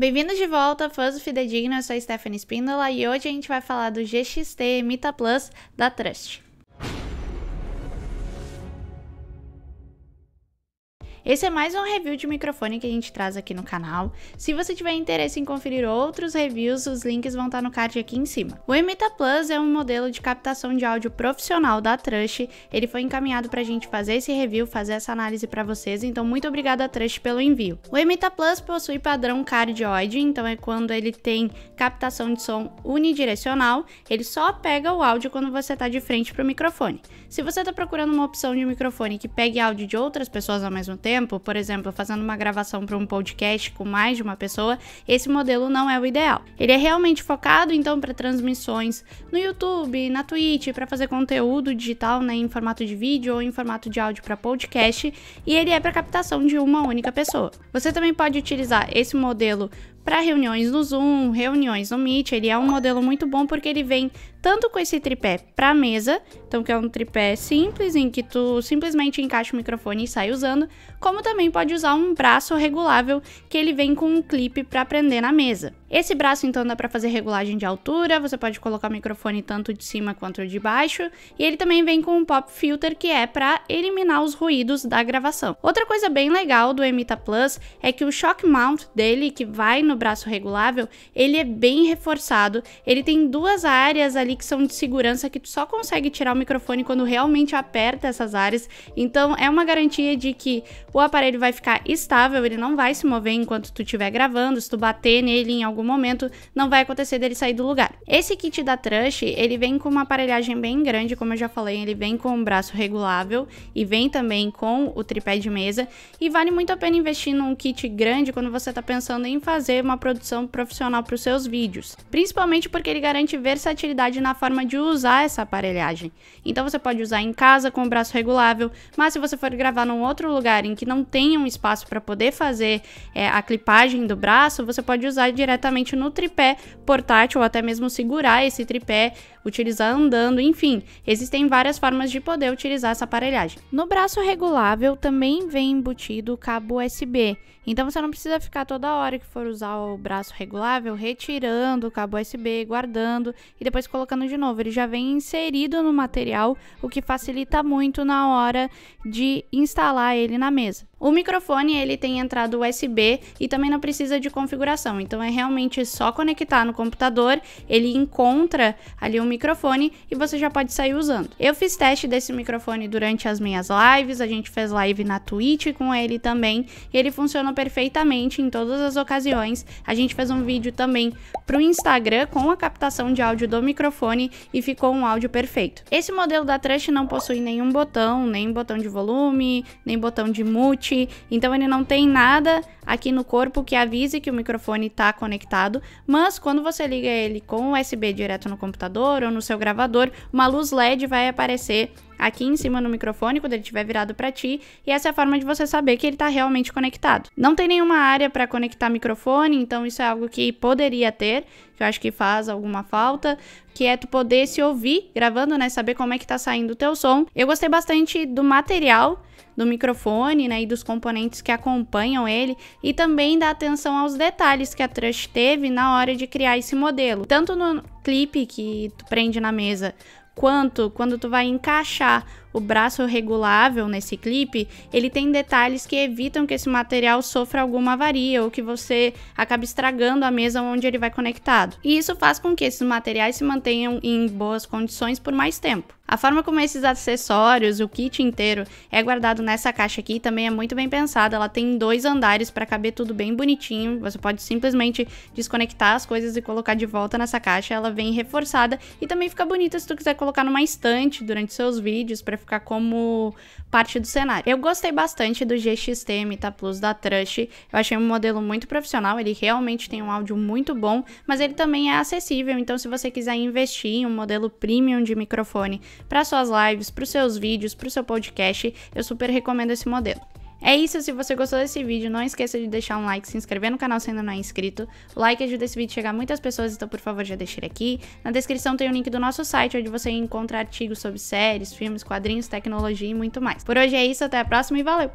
Bem-vindos de volta, fãs do Fidedigno, eu sou a Stephanie Spindola e hoje a gente vai falar do GXT Mita Plus da Trust. Esse é mais um review de microfone que a gente traz aqui no canal. Se você tiver interesse em conferir outros reviews, os links vão estar tá no card aqui em cima. O Emita Plus é um modelo de captação de áudio profissional da Trush. Ele foi encaminhado para a gente fazer esse review, fazer essa análise para vocês, então muito obrigada a Trush pelo envio. O Emita Plus possui padrão cardioide, então é quando ele tem captação de som unidirecional, ele só pega o áudio quando você está de frente para o microfone. Se você está procurando uma opção de microfone que pegue áudio de outras pessoas ao mesmo tempo, tempo, por exemplo, fazendo uma gravação para um podcast com mais de uma pessoa, esse modelo não é o ideal. Ele é realmente focado então para transmissões no YouTube, na Twitch, para fazer conteúdo digital né, em formato de vídeo ou em formato de áudio para podcast, e ele é para captação de uma única pessoa. Você também pode utilizar esse modelo para reuniões no Zoom, reuniões no Meet. Ele é um modelo muito bom porque ele vem tanto com esse tripé para mesa, então que é um tripé simples em que tu simplesmente encaixa o microfone e sai usando, como também pode usar um braço regulável que ele vem com um clipe para prender na mesa. Esse braço então dá para fazer regulagem de altura, você pode colocar o microfone tanto de cima quanto de baixo, e ele também vem com um pop filter que é para eliminar os ruídos da gravação. Outra coisa bem legal do Emita Plus é que o shock mount dele, que vai no braço regulável, ele é bem reforçado, ele tem duas áreas ali que são de segurança que tu só consegue tirar o microfone quando realmente aperta essas áreas, então é uma garantia de que o aparelho vai ficar estável, ele não vai se mover enquanto tu estiver gravando, se tu bater nele em algum algum momento, não vai acontecer dele sair do lugar. Esse kit da Trush, ele vem com uma aparelhagem bem grande, como eu já falei, ele vem com um braço regulável e vem também com o tripé de mesa e vale muito a pena investir num kit grande quando você está pensando em fazer uma produção profissional para os seus vídeos, principalmente porque ele garante versatilidade na forma de usar essa aparelhagem. Então você pode usar em casa com o braço regulável, mas se você for gravar num outro lugar em que não tem um espaço para poder fazer é, a clipagem do braço, você pode usar diretamente diretamente no tripé portátil ou até mesmo segurar esse tripé, utilizar andando, enfim, existem várias formas de poder utilizar essa aparelhagem. No braço regulável também vem embutido o cabo USB, então você não precisa ficar toda hora que for usar o braço regulável retirando o cabo USB, guardando e depois colocando de novo. Ele já vem inserido no material, o que facilita muito na hora de instalar ele na mesa. O microfone ele tem entrada USB e também não precisa de configuração, então é realmente só conectar no computador, ele encontra ali o um microfone e você já pode sair usando. Eu fiz teste desse microfone durante as minhas lives, a gente fez live na Twitch com ele também e ele funcionou perfeitamente em todas as ocasiões. A gente fez um vídeo também para o Instagram com a captação de áudio do microfone e ficou um áudio perfeito. Esse modelo da Trust não possui nenhum botão, nem botão de volume, nem botão de mute, então ele não tem nada aqui no corpo que avise que o microfone está conectado, mas quando você liga ele com USB direto no computador ou no seu gravador, uma luz LED vai aparecer aqui em cima no microfone quando ele estiver virado para ti, e essa é a forma de você saber que ele está realmente conectado. Não tem nenhuma área para conectar microfone, então isso é algo que poderia ter, que eu acho que faz alguma falta, que é tu poder se ouvir gravando, né, saber como é que está saindo o teu som. Eu gostei bastante do material do microfone, né, e dos componentes que acompanham ele e também dá atenção aos detalhes que a Trust teve na hora de criar esse modelo, tanto no clipe que tu prende na mesa, quanto quando tu vai encaixar o braço regulável nesse clipe, ele tem detalhes que evitam que esse material sofra alguma avaria ou que você acabe estragando a mesa onde ele vai conectado. E isso faz com que esses materiais se mantenham em boas condições por mais tempo. A forma como esses acessórios, o kit inteiro, é guardado nessa caixa aqui também é muito bem pensada. Ela tem dois andares para caber tudo bem bonitinho. Você pode simplesmente desconectar as coisas e colocar de volta nessa caixa. Ela vem reforçada e também fica bonita se tu quiser colocar numa estante durante seus vídeos para ficar como parte do cenário. Eu gostei bastante do GXT Meta Plus da Trust. Eu achei um modelo muito profissional, ele realmente tem um áudio muito bom, mas ele também é acessível, então se você quiser investir em um modelo premium de microfone para suas lives, para os seus vídeos, para o seu podcast, eu super recomendo esse modelo. É isso, se você gostou desse vídeo, não esqueça de deixar um like, se inscrever no canal se ainda não é inscrito. O like ajuda esse vídeo a chegar a muitas pessoas, então por favor já deixe ele aqui. Na descrição tem o link do nosso site, onde você encontra artigos sobre séries, filmes, quadrinhos, tecnologia e muito mais. Por hoje é isso, até a próxima e valeu!